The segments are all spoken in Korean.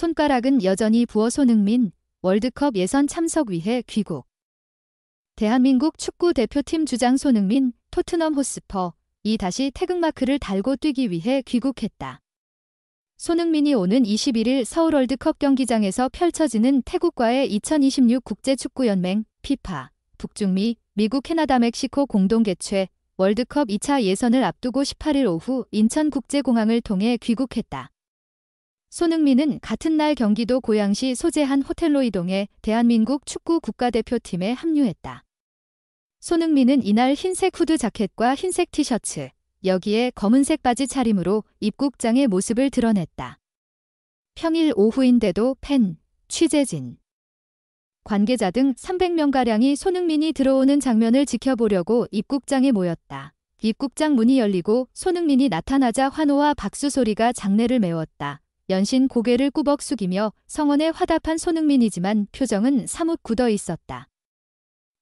손가락은 여전히 부어 손흥민 월드컵 예선 참석 위해 귀국. 대한민국 축구 대표팀 주장 손흥민 토트넘 호스퍼 이 다시 태극마크를 달고 뛰기 위해 귀국했다. 손흥민이 오는 21일 서울 월드컵 경기장에서 펼쳐지는 태국과의 2026 국제축구연맹 피파 북중미 미국 캐나다 멕시코 공동 개최 월드컵 2차 예선을 앞두고 18일 오후 인천국제공항을 통해 귀국했다. 손흥민은 같은 날 경기도 고양시 소재 한 호텔로 이동해 대한민국 축구 국가대표팀에 합류했다. 손흥민은 이날 흰색 후드 자켓과 흰색 티셔츠, 여기에 검은색 바지 차림으로 입국장의 모습을 드러냈다. 평일 오후인데도 팬, 취재진, 관계자 등 300명가량이 손흥민이 들어오는 장면을 지켜보려고 입국장에 모였다. 입국장 문이 열리고 손흥민이 나타나자 환호와 박수 소리가 장례를 메웠다. 연신 고개를 꾸벅 숙이며 성원에 화답한 손흥민이지만 표정은 사뭇 굳어 있었다.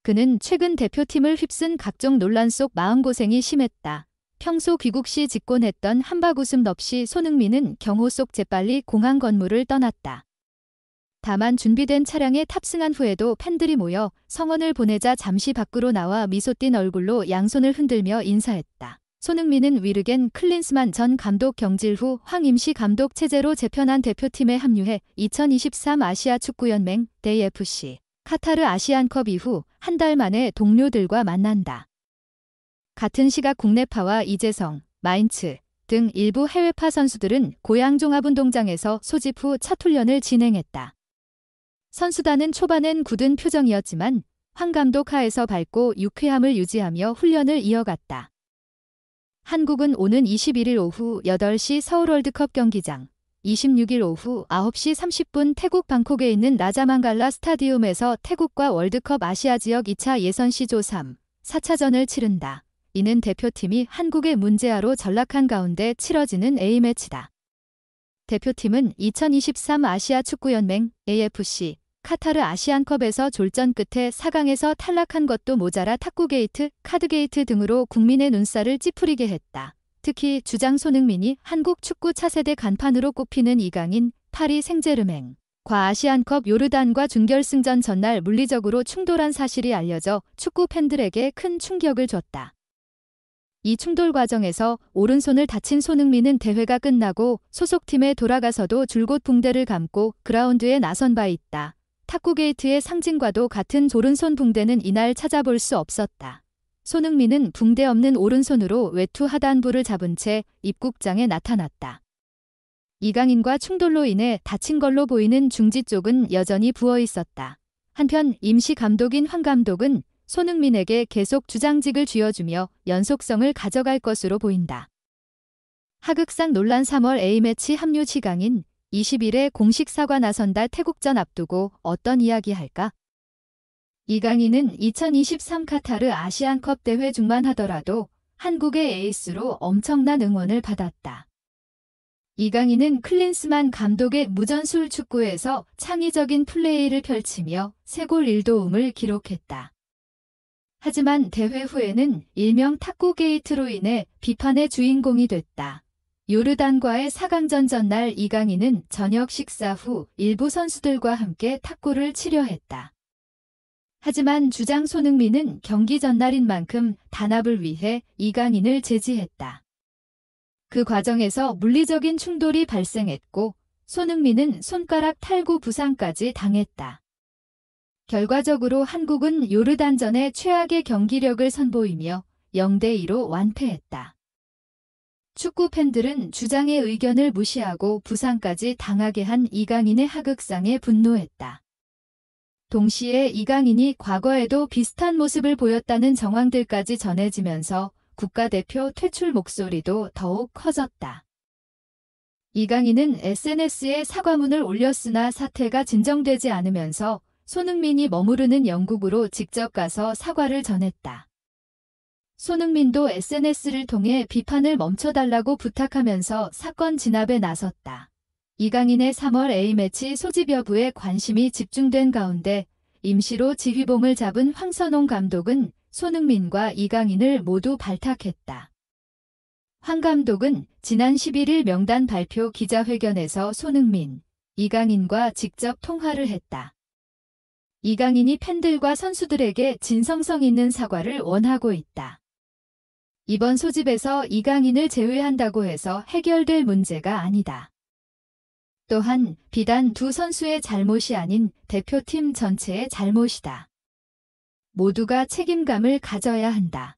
그는 최근 대표팀을 휩쓴 각종 논란 속 마음고생이 심했다. 평소 귀국 시 직권했던 한바구음 없이 손흥민은 경호 속 재빨리 공항 건물을 떠났다. 다만 준비된 차량에 탑승한 후에도 팬들이 모여 성원을 보내자 잠시 밖으로 나와 미소 띈 얼굴로 양손을 흔들며 인사했다. 손흥민은 위르겐 클린스만 전 감독 경질 후 황임시 감독 체제로 재편한 대표팀에 합류해 2023 아시아 축구연맹 d f c 카타르 아시안컵 이후 한 달 만에 동료들과 만난다. 같은 시각 국내파와 이재성, 마인츠 등 일부 해외파 선수들은 고양 종합운동장에서 소집 후 첫 훈련을 진행했다. 선수단은 초반엔 굳은 표정이었지만 황 감독 하에서 밝고 유쾌함을 유지하며 훈련을 이어갔다. 한국은 오는 21일 오후 8시 서울 월드컵 경기장, 26일 오후 9시 30분 태국 방콕에 있는 나자만갈라 스타디움에서 태국과 월드컵 아시아 지역 2차 예선 시조 3, 4차전을 치른다. 이는 대표팀이 한국의 문제아로 전락한 가운데 치러지는 A매치다. 대표팀은 2023 아시아 축구연맹 AFC 카타르 아시안컵에서 졸전 끝에 4강에서 탈락한 것도 모자라 탁구게이트, 카드게이트 등으로 국민의 눈살을 찌푸리게 했다. 특히 주장 손흥민이 한국 축구 차세대 간판으로 꼽히는 이강인, 파리 생제르맹. 과 아시안컵 요르단과 준결승전 전날 물리적으로 충돌한 사실이 알려져 축구 팬들에게 큰 충격을 줬다. 이 충돌 과정에서 오른손을 다친 손흥민은 대회가 끝나고 소속팀에 돌아가서도 줄곧 붕대를 감고 그라운드에 나선 바 있다. 탁구게이트의 상징과도 같은 오른손 붕대는 이날 찾아볼 수 없었다. 손흥민은 붕대 없는 오른손으로 외투 하단부를 잡은 채 입국장에 나타났다. 이강인과 충돌로 인해 다친 걸로 보이는 중지 쪽은 여전히 부어 있었다. 한편 임시 감독인 황 감독은 손흥민에게 계속 주장직을 쥐어주며 연속성을 가져갈 것으로 보인다. 하극상 논란 3월 A매치 합류 시강인 20일에 공식 사과 나선다 태국전 앞두고 어떤 이야기 할까? 이강인은 2023 카타르 아시안컵 대회 중만 하더라도 한국의 에이스로 엄청난 응원을 받았다. 이강인은 클린스만 감독의 무전술 축구에서 창의적인 플레이를 펼치며 세골 1도움을 기록했다. 하지만 대회 후에는 일명 탁구 게이트로 인해 비판의 주인공이 됐다. 요르단과의 4강전 전날 이강인은 저녁 식사 후 일부 선수들과 함께 탁구를 치려 했다. 하지만 주장 손흥민은 경기 전날인 만큼 단합을 위해 이강인을 제지했다. 그 과정에서 물리적인 충돌이 발생했고 손흥민은 손가락 탈구 부상까지 당했다. 결과적으로 한국은 요르단전에 최악의 경기력을 선보이며 0대2로 완패했다. 축구 팬들은 주장의 의견을 무시하고 부상까지 당하게 한 이강인의 하극상에 분노했다. 동시에 이강인이 과거에도 비슷한 모습을 보였다는 정황들까지 전해지면서 국가대표 퇴출 목소리도 더욱 커졌다. 이강인은 SNS에 사과문을 올렸으나 사태가 진정되지 않으면서 손흥민이 머무르는 영국으로 직접 가서 사과를 전했다. 손흥민도 SNS를 통해 비판을 멈춰달라고 부탁하면서 사건 진압에 나섰다. 이강인의 3월 A매치 소집 여부에 관심이 집중된 가운데 임시로 지휘봉을 잡은 황선홍 감독은 손흥민과 이강인을 모두 발탁했다. 황 감독은 지난 11일 명단 발표 기자회견에서 손흥민, 이강인과 직접 통화를 했다. 이강인이 팬들과 선수들에게 진성성 있는 사과를 원하고 있다. 이번 소집에서 이강인을 제외한다고 해서 해결될 문제가 아니다. 또한 비단 두 선수의 잘못이 아닌 대표팀 전체의 잘못이다. 모두가 책임감을 가져야 한다.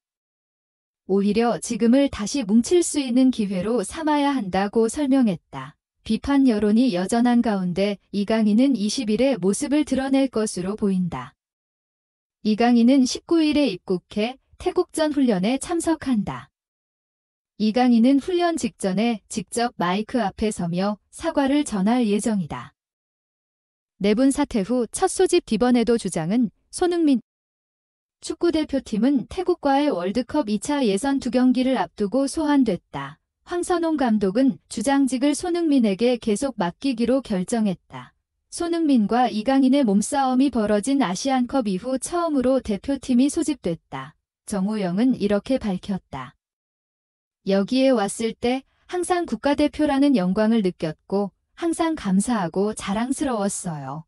오히려 지금을 다시 뭉칠 수 있는 기회로 삼아야 한다고 설명했다. 비판 여론이 여전한 가운데 이강인은 20일에 모습을 드러낼 것으로 보인다. 이강인은 19일에 입국해 태국전 훈련에 참석한다. 이강인은 훈련 직전에 직접 마이크 앞에 서며 사과를 전할 예정이다. 내분 사퇴 후 첫 소집 비번에도 주장은 손흥민. 축구대표팀은 태국과의 월드컵 2차 예선 두 경기를 앞두고 소환됐다. 황선홍 감독은 주장직을 손흥민에게 계속 맡기기로 결정했다. 손흥민과 이강인의 몸싸움이 벌어진 아시안컵 이후 처음으로 대표팀이 소집됐다. 정호영은 이렇게 밝혔다. 여기에 왔을 때 항상 국가대표라는 영광을 느꼈고 항상 감사하고 자랑스러웠어요.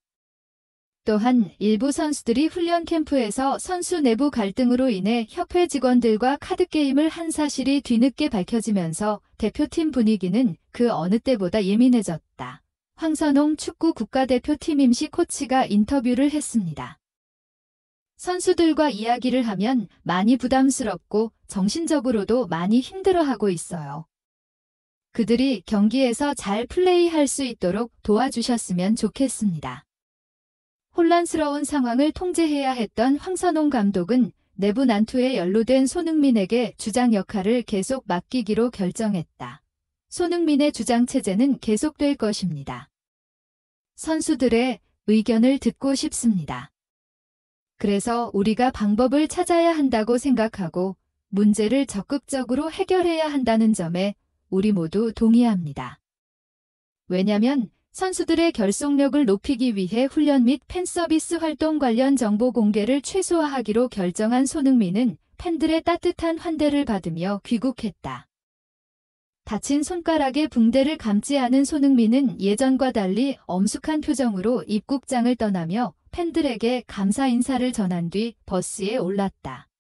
또한 일부 선수들이 훈련 캠프에서 선수 내부 갈등으로 인해 협회 직원들과 카드게임을 한 사실이 뒤늦게 밝혀지면서 대표팀 분위기는 그 어느 때보다 예민해졌다. 황선홍 축구 국가대표팀 임시 코치가 인터뷰를 했습니다. 선수들과 이야기를 하면 많이 부담스럽고 정신적으로도 많이 힘들어하고 있어요. 그들이 경기에서 잘 플레이할 수 있도록 도와주셨으면 좋겠습니다. 혼란스러운 상황을 통제해야 했던 황선홍 감독은 내부 난투에 연루된 손흥민에게 주장 역할을 계속 맡기기로 결정했다. 손흥민의 주장 체제는 계속될 것입니다. 선수들의 의견을 듣고 싶습니다. 그래서 우리가 방법을 찾아야 한다고 생각하고 문제를 적극적으로 해결해야 한다는 점에 우리 모두 동의합니다. 왜냐면 선수들의 결속력을 높이기 위해 훈련 및 팬서비스 활동 관련 정보 공개를 최소화하기로 결정한 손흥민은 팬들의 따뜻한 환대를 받으며 귀국했다. 다친 손가락에 붕대를 감지 않은 손흥민은 예전과 달리 엄숙한 표정으로 입국장을 떠나며 팬들에게 감사 인사를 전한 뒤 버스에 올랐다.